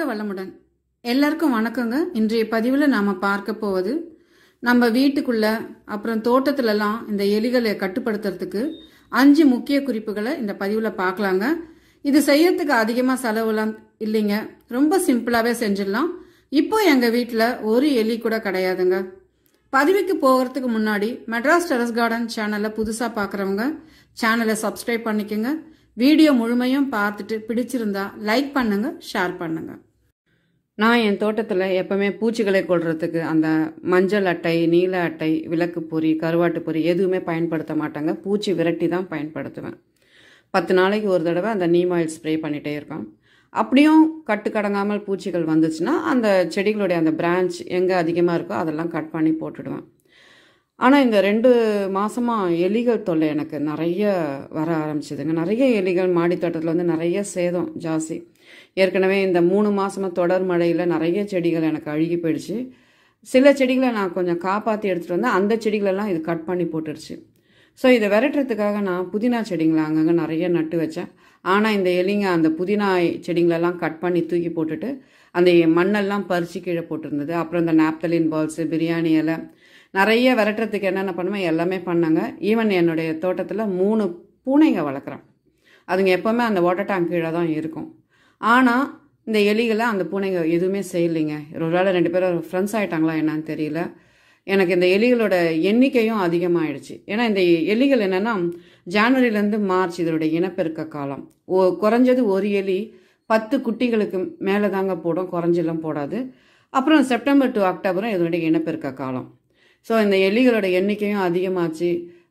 வாழ்க வளமுடன் எல்லாருக்கும் வணக்கங்க இன்றைய பதிவில் நாம் பார்க்க போவது நம்ம வீட்டுக்குள்ள அப்புறம் தோட்டத்துலலாம் இந்த எலிகளை கட்டுப்படுத்துறதுக்கு அஞ்சு முக்கிய குறிப்புகளை இந்த பதிவில் பார்க்கலாங்க இது செய்யறதுக்கு அதிகமாக செலவுலாம் இல்லைங்க ரொம்ப சிம்பிளாகவே செஞ்சிடலாம் இப்போ எங்கள் வீட்டில் ஒரு எலி கூட கிடையாதுங்க பதிவுக்கு போகிறதுக்கு முன்னாடி மெட்ராஸ் டெரஸ் கார்டன் சேனலை புதுசாக பார்க்குறவங்க சேனலை சப்ஸ்கிரைப் பண்ணிக்கோங்க வீடியோ முழுமையும் பார்த்துட்டு பிடிச்சிருந்தா லைக் பண்ணுங்க ஷேர் பண்ணுங்க நான் என் தோட்டத்தில் எப்போவுமே பூச்சிகளை கொள்றதுக்கு அந்த மஞ்சள் அட்டை நீல அட்டை விளக்கு பொறி கருவாட்டு பொறி எதுவுமே பயன்படுத்த மாட்டாங்க பூச்சி விரட்டி தான் பயன்படுத்துவேன் பத்து நாளைக்கு ஒரு தடவை அந்த நீம் ஆயில் ஸ்ப்ரே பண்ணிகிட்டே இருப்பேன் அப்படியும் கட்டுக்கடங்காமல் பூச்சிகள் வந்துச்சுன்னா அந்த செடிகளுடைய அந்த பிரான்ச் எங்கே அதிகமாக இருக்கோ அதெல்லாம் கட் பண்ணி போட்டுடுவேன் ஆனால் இந்த ரெண்டு மாதமாக எலிகள் தொல்லை எனக்கு நிறைய வர ஆரம்பிச்சிதுங்க நிறைய எலிகள் மாடித்தோட்டத்தில் வந்து நிறைய சேதம் ஜாஸ்தி ஏற்கனவே இந்த மூணு மாதமாக தொடர் மழையில் நிறைய செடிகள் எனக்கு அழுகி போயிடுச்சு சில செடிகளை நான் கொஞ்சம் காப்பாற்றி எடுத்துகிட்டு வந்தேன் அந்த செடிகளெல்லாம் இது கட் பண்ணி போட்டுருச்சு ஸோ இதை விரட்டுறதுக்காக நான் புதினா செடிங்களை அங்கங்கே நிறைய நட்டு வச்சேன் ஆனால் இந்த எலிங்க அந்த புதினா செடிங்களெல்லாம் கட் பண்ணி தூக்கி போட்டுட்டு அந்த மண்ணெல்லாம் பறித்து கீழே போட்டிருந்தது அப்புறம் இந்த நாப்தலின் பால்ஸு பிரியாணி இலை நிறைய விரட்டுறதுக்கு என்னென்ன பண்ணுமோ எல்லாமே பண்ணாங்க ஈவன் என்னுடைய தோட்டத்தில் மூணு பூனைங்க வளர்க்குறேன் அதுங்க எப்போவுமே அந்த வாட்டர் டேங்க் கீழே தான் இருக்கும் ஆனால் இந்த எலிகளை அந்த பூனைங்க எதுவுமே செய்யலைங்க ஒரு வேலை ரெண்டு பேரும் ஃப்ரெண்ட்ஸ் ஆகிட்டாங்களா என்னன்னு தெரியல எனக்கு இந்த எலிகளோட எண்ணிக்கையும் அதிகமாகிடுச்சு ஏன்னா இந்த எலிகள் என்னென்னா ஜான்வரியிலேருந்து மார்ச் இதனுடைய இனப்பெருக்க காலம் ஓ குறைஞ்சது ஒரு எலி பத்து குட்டிகளுக்கு மேலே தாங்க போடும் குறைஞ்செல்லாம் போடாது அப்புறம் செப்டம்பர் டு அக்டோபரும் இதனுடைய இனப்பெருக்க காலம் ஸோ இந்த எலிகளோட எண்ணிக்கையும் அதிகமாச்சு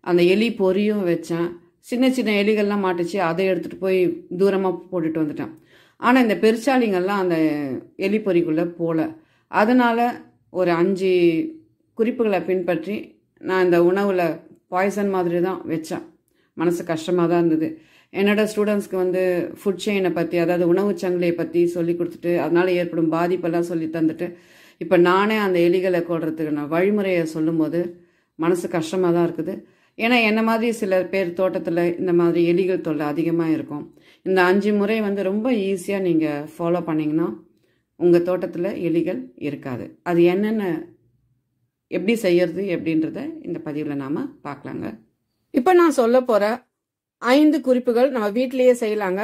அந்த எலி பொரியும் வச்சேன் சின்ன சின்ன எலிகள்லாம் மாட்டுச்சு அதை எடுத்துகிட்டு போய் தூரமாக போட்டுட்டு வந்துட்டேன் ஆனால் இந்த பெருச்சாளிங்கள்லாம் அந்த எலிப்பொறிக்குள்ளே போகல அதனால் ஒரு அஞ்சு குறிப்புகளை பின்பற்றி நான் இந்த உணவில் பாய்சன் மாதிரி தான் வச்சேன் மனசு கஷ்டமாக தான் இருந்தது என்னோடய ஸ்டூடெண்ட்ஸ்க்கு வந்து ஃபுட் செயினை பற்றி அதாவது உணவு சங்கிலியை பற்றி சொல்லி கொடுத்துட்டு அதனால் ஏற்படும் பாதிப்பெல்லாம் சொல்லி தந்துட்டு இப்போ நானே அந்த எலிகளை நான் வழிமுறையை சொல்லும்போது மனசு கஷ்டமாக தான் இருக்குது ஏன்னா என்ன மாதிரி சில பேர் தோட்டத்தில் இந்த மாதிரி எலிகள் தொல்லை அதிகமாக இருக்கும் இந்த அஞ்சு முறை வந்து ரொம்ப ஈஸியாக நீங்கள் ஃபாலோ பண்ணிங்கன்னா உங்கள் தோட்டத்தில் எலிகள் இருக்காது அது என்னென்ன எப்படி செய்யறது எப்படின்றத இந்த பதிவில் நாம் பார்க்கலாங்க இப்போ நான் சொல்ல போகிற ஐந்து குறிப்புகள் நம்ம வீட்டிலேயே செய்யலாங்க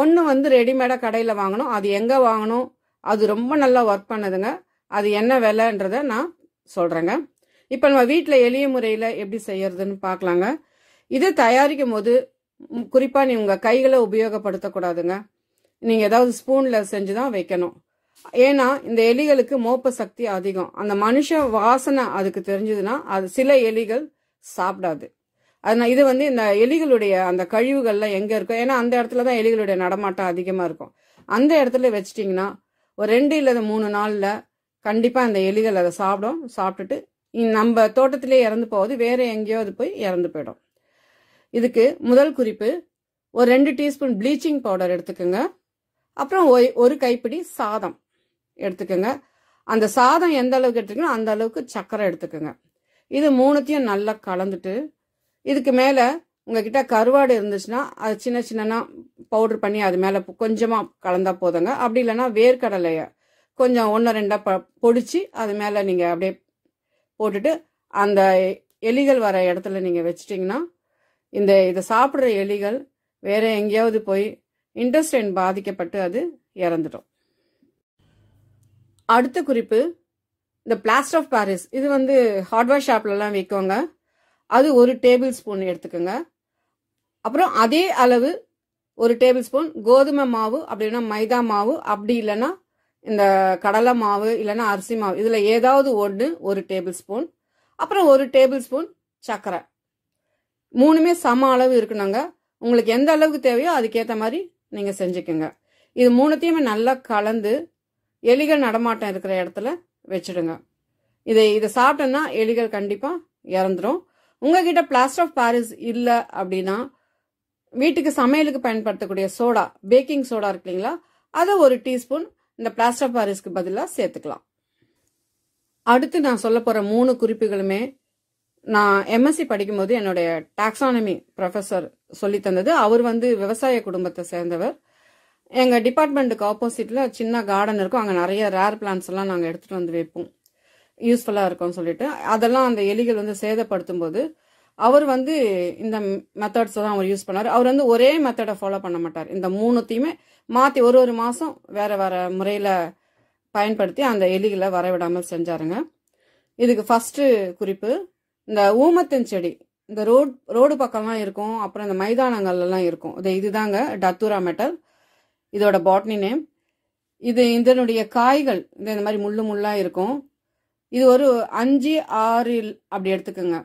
ஒன்று வந்து ரெடிமேடாக கடையில் வாங்கணும் அது எங்கே வாங்கணும் அது ரொம்ப நல்லா ஒர்க் பண்ணுதுங்க அது என்ன விலைன்றத நான் சொல்கிறேங்க இப்போ நம்ம வீட்டில் எளிய முறையில் எப்படி செய்யறதுன்னு பார்க்கலாங்க இதை தயாரிக்கும் போது குறிப்பாக நீ உங்கள் கைகளை உபயோகப்படுத்தக்கூடாதுங்க நீங்கள் ஏதாவது ஸ்பூனில் செஞ்சு தான் வைக்கணும் ஏன்னா இந்த எலிகளுக்கு மோப்ப சக்தி அதிகம் அந்த மனுஷ வாசனை அதுக்கு தெரிஞ்சதுன்னா அது சில எலிகள் சாப்பிடாது அதனால் இது வந்து இந்த எலிகளுடைய அந்த கழிவுகள்லாம் எங்கே இருக்கும் ஏன்னா அந்த இடத்துல தான் எலிகளுடைய நடமாட்டம் அதிகமாக இருக்கும் அந்த இடத்துல வச்சிட்டிங்கன்னா ஒரு ரெண்டு இல்லை மூணு நாளில் கண்டிப்பாக அந்த எலிகள் அதை சாப்பிடும் சாப்பிட்டுட்டு நம்ம தோட்டத்திலே இறந்து போகுது வேறு எங்கேயோ அது போய் இறந்து போயிடும் இதுக்கு முதல் குறிப்பு ஒரு ரெண்டு டீஸ்பூன் ப்ளீச்சிங் பவுடர் எடுத்துக்கோங்க அப்புறம் ஒரு கைப்பிடி சாதம் எடுத்துக்கோங்க அந்த சாதம் எந்த அளவுக்கு எடுத்துக்கணும் அந்த அளவுக்கு சக்கரை எடுத்துக்கோங்க இது மூணுத்தையும் நல்லா கலந்துட்டு இதுக்கு மேலே உங்ககிட்ட கருவாடு இருந்துச்சுன்னா அது சின்ன சின்னனா பவுடர் பண்ணி அது மேலே கொஞ்சமாக கலந்தா போதுங்க அப்படி இல்லைன்னா வேர்க்கடலையை கொஞ்சம் ஒன்று ரெண்டாக ப பொடிச்சு அது மேலே நீங்கள் அப்படியே போட்டுட்டு அந்த எலிகள் வர இடத்துல நீங்கள் வச்சிட்டிங்கன்னா இந்த இதை சாப்பிட்ற எலிகள் வேற எங்கேயாவது போய் இன்டஸ்டைன் பாதிக்கப்பட்டு அது இறந்துடும் அடுத்த குறிப்பு இந்த பிளாஸ்டர் ஆஃப் பாரிஸ் இது வந்து ஹார்ட்வேர் ஷாப்லலாம் விற்கோங்க அது ஒரு டேபிள் ஸ்பூன் எடுத்துக்கோங்க அப்புறம் அதே அளவு ஒரு டேபிள் ஸ்பூன் கோதுமை மாவு அப்படின்னா மைதா மாவு அப்படி இல்லைன்னா இந்த கடலை மாவு இல்லைன்னா அரிசி மாவு இதில் ஏதாவது ஒன்று ஒரு டேபிள் ஸ்பூன் அப்புறம் ஒரு டேபிள் ஸ்பூன் சர்க்கரை மூணுமே சம அளவு இருக்குனாங்க உங்களுக்கு எந்த அளவுக்கு தேவையோ அதுக்கேற்ற மாதிரி நீங்கள் செஞ்சுக்கோங்க இது மூணுத்தையுமே நல்லா கலந்து எலிகள் நடமாட்டம் இருக்கிற இடத்துல வச்சுடுங்க இதை இதை சாப்பிட்டோன்னா எலிகள் கண்டிப்பாக இறந்துடும் உங்ககிட்ட பிளாஸ்டர் ஆஃப் பாரிஸ் இல்லை அப்படின்னா வீட்டுக்கு சமையலுக்கு பயன்படுத்தக்கூடிய சோடா பேக்கிங் சோடா இருக்கு இல்லைங்களா அதை ஒரு டீஸ்பூன் இந்த பிளாஸ்டர் ஆஃப் பாரிஸ்க்கு பதிலாக சேர்த்துக்கலாம் அடுத்து நான் சொல்ல போகிற மூணு குறிப்புகளுமே நான் எம்எஸ்சி படிக்கும்போது என்னுடைய டாக்ஸானமி ப்ரொஃபஸர் சொல்லி தந்தது அவர் வந்து விவசாய குடும்பத்தை சேர்ந்தவர் எங்கள் டிபார்ட்மெண்ட்டுக்கு ஆப்போசிட்டில் சின்ன கார்டன் இருக்கும் அங்கே நிறைய ரேர் பிளான்ஸ் எல்லாம் நாங்கள் எடுத்துகிட்டு வந்து வைப்போம் யூஸ்ஃபுல்லாக இருக்கும்னு சொல்லிட்டு அதெல்லாம் அந்த எலிகள் வந்து சேதப்படுத்தும் போது அவர் வந்து இந்த மெத்தட்ஸ் தான் அவர் யூஸ் பண்ணார் அவர் வந்து ஒரே மெத்தடை ஃபாலோ பண்ண மாட்டார் இந்த மூணுத்தையுமே மாற்றி ஒரு ஒரு மாதம் வேறு வேறு முறையில் பயன்படுத்தி அந்த எலிகளை வரவிடாமல் செஞ்சாருங்க இதுக்கு ஃபஸ்ட்டு குறிப்பு இந்த ஊமத்தன் செடி இந்த ரோட் ரோடு பக்கம்லாம் இருக்கும் அப்புறம் இந்த மைதானங்கள்லாம் இருக்கும் இது இதுதாங்க டத்தூரா மெட்டல் இதோட பாட்னி நேம் இது இதனுடைய காய்கள் இந்த இந்த மாதிரி முள்ளு முள்ளாக இருக்கும் இது ஒரு அஞ்சு ஆறு அப்படி எடுத்துக்கோங்க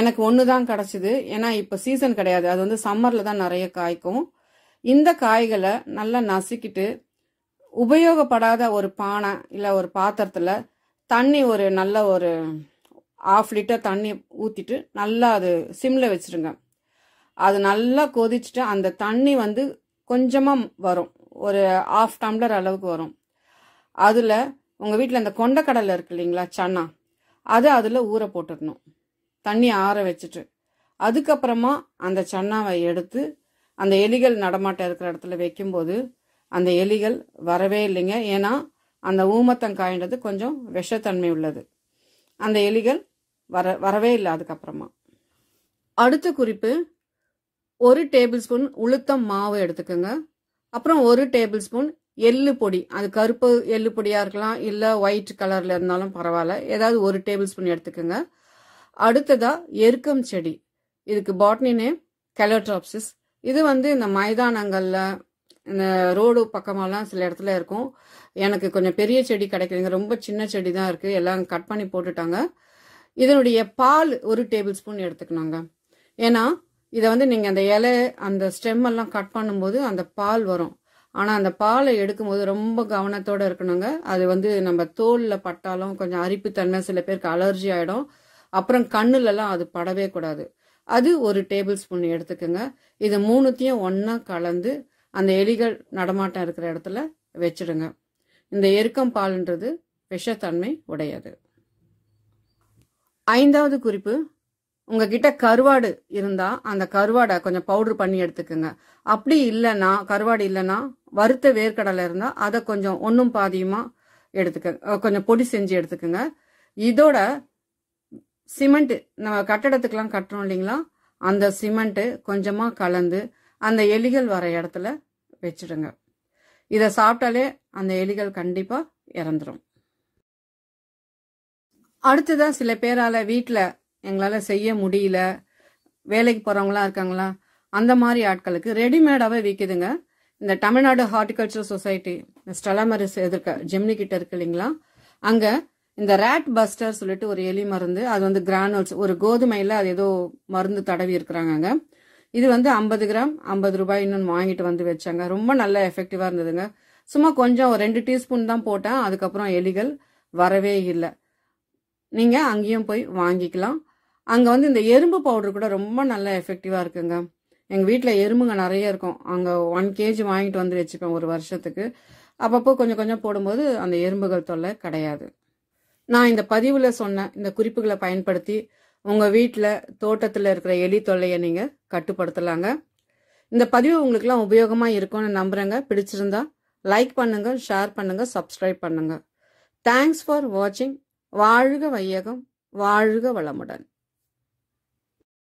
எனக்கு ஒன்று தான் கிடச்சிது ஏன்னா இப்போ சீசன் கிடையாது அது வந்து சம்மரில் தான் நிறைய காய்க்கும் இந்த காய்களை நல்லா நசுக்கிட்டு உபயோகப்படாத ஒரு பானை இல்லை ஒரு பாத்திரத்தில் தண்ணி ஒரு நல்ல ஒரு ஆஃப் லிட்டர் தண்ணி ஊற்றிட்டு நல்லா அது சிம்மில் வச்சுருங்க அது நல்லா கொதிச்சுட்டு அந்த தண்ணி வந்து கொஞ்சமாக வரும் ஒரு ஆஃப் டம்ளர் அளவுக்கு வரும் அதில் உங்கள் வீட்டில் அந்த கொண்டக்கடலை இருக்கு இல்லைங்களா சன்னா அதை அதில் ஊற போட்டுடணும் தண்ணி ஆற வச்சுட்டு அதுக்கப்புறமா அந்த சன்னாவை எடுத்து அந்த எலிகள் நடமாட்டம் இருக்கிற இடத்துல வைக்கும்போது அந்த எலிகள் வரவே இல்லைங்க ஏன்னா அந்த ஊமத்தங்காயின்றது கொஞ்சம் விஷத்தன்மை உள்ளது அந்த எலிகள் வர வரவே இல்லை அதுக்கப்புறமா அடுத்த குறிப்பு ஒரு டேபிள் ஸ்பூன் உளுத்தம் மாவு எடுத்துக்கோங்க அப்புறம் ஒரு டேபிள் ஸ்பூன் எள்ளு பொடி அது கருப்பு எள்ளு பொடியாக இருக்கலாம் இல்லை ஒயிட் கலரில் இருந்தாலும் பரவாயில்ல ஏதாவது ஒரு டேபிள் ஸ்பூன் எடுத்துக்கோங்க அடுத்ததாக எருக்கம் செடி இதுக்கு பாட்னி நேம் கெலோட்ராப்சிஸ் இது வந்து இந்த மைதானங்களில் இந்த ரோடு பக்கமெல்லாம் சில இடத்துல இருக்கும் எனக்கு கொஞ்சம் பெரிய செடி கிடைக்கலைங்க ரொம்ப சின்ன செடி தான் இருக்குது எல்லாம் கட் பண்ணி போட்டுட்டாங்க இதனுடைய பால் ஒரு டேபிள் ஸ்பூன் எடுத்துக்கணுங்க ஏன்னா இதை வந்து நீங்கள் அந்த இலை அந்த ஸ்டெம் எல்லாம் கட் பண்ணும்போது அந்த பால் வரும் ஆனால் அந்த பாலை எடுக்கும்போது ரொம்ப கவனத்தோடு இருக்கணுங்க அது வந்து நம்ம தோலில் பட்டாலும் கொஞ்சம் அரிப்புத்தன்மை சில பேருக்கு அலர்ஜி ஆகிடும் அப்புறம் கண்ணுலலாம் அது படவே கூடாது அது ஒரு டேபிள் ஸ்பூன் எடுத்துக்கோங்க இது மூணுத்தையும் ஒன்றா கலந்து அந்த எலிகள் நடமாட்டம் இருக்கிற இடத்துல வச்சிடுங்க இந்த எருக்கம் பால்ன்றது விஷத்தன்மை உடையது ஐந்தாவது குறிப்பு உங்ககிட்ட கருவாடு இருந்தா அந்த கருவாடை கொஞ்சம் பவுடர் பண்ணி எடுத்துக்கோங்க அப்படி இல்லைன்னா கருவாடு இல்லைன்னா வறுத்த வேர்க்கடலை இருந்தால் அதை கொஞ்சம் ஒன்றும் பாதியுமா எடுத்துக்க கொஞ்சம் பொடி செஞ்சு எடுத்துக்கோங்க இதோட சிமெண்ட் நம்ம கட்டடத்துக்கெலாம் கட்டுறோம் இல்லைங்களா அந்த சிமெண்ட்டு கொஞ்சமாக கலந்து அந்த எலிகள் வர இடத்துல வச்சிடுங்க இதை சாப்பிட்டாலே அந்த எலிகள் கண்டிப்பாக இறந்துடும் அடுத்ததான் சில பேரால் வீட்டில் எங்களால் செய்ய முடியல வேலைக்கு போகிறவங்களாம் இருக்காங்களா அந்த மாதிரி ஆட்களுக்கு ரெடிமேடாகவே விற்கிதுங்க இந்த தமிழ்நாடு ஹார்டிகல்ச்சர் சொசைட்டி ஸ்டலமரிஸ் எதிர்க்க ஜெம்னி கிட்ட இருக்கு இல்லைங்களா அங்கே இந்த ரேட் பஸ்டர் சொல்லிட்டு ஒரு எலி மருந்து அது வந்து கிரானல்ஸ் ஒரு கோதுமையில் அது ஏதோ மருந்து தடவி இருக்கிறாங்க இது வந்து ஐம்பது கிராம் ஐம்பது ரூபாய் இன்னொன்று வாங்கிட்டு வந்து வச்சாங்க ரொம்ப நல்ல எஃபெக்டிவாக இருந்ததுங்க சும்மா கொஞ்சம் ரெண்டு டீஸ்பூன் தான் போட்டேன் அதுக்கப்புறம் எலிகள் வரவே இல்லை நீங்கள் அங்கேயும் போய் வாங்கிக்கலாம் அங்கே வந்து இந்த எறும்பு பவுடர் கூட ரொம்ப நல்ல எஃபெக்டிவாக இருக்குங்க எங்கள் வீட்டில் எறும்புங்க நிறைய இருக்கும் அங்கே ஒன் கேஜி வாங்கிட்டு வந்து வச்சுப்பேன் ஒரு வருஷத்துக்கு அப்பப்போ கொஞ்சம் கொஞ்சம் போடும்போது அந்த எறும்புகள் தொல்லை கிடையாது நான் இந்த பதிவில் சொன்ன இந்த குறிப்புகளை பயன்படுத்தி உங்கள் வீட்டில் தோட்டத்தில் இருக்கிற எலி தொல்லையை நீங்கள் கட்டுப்படுத்தலாங்க இந்த பதிவு உங்களுக்குலாம் உபயோகமாக இருக்கும்னு நம்புகிறேங்க பிடிச்சிருந்தா லைக் பண்ணுங்கள் ஷேர் பண்ணுங்கள் சப்ஸ்கிரைப் பண்ணுங்கள் தேங்க்ஸ் ஃபார் வாட்சிங் வாழ்க வையகம் வாழ்க வளமுடன்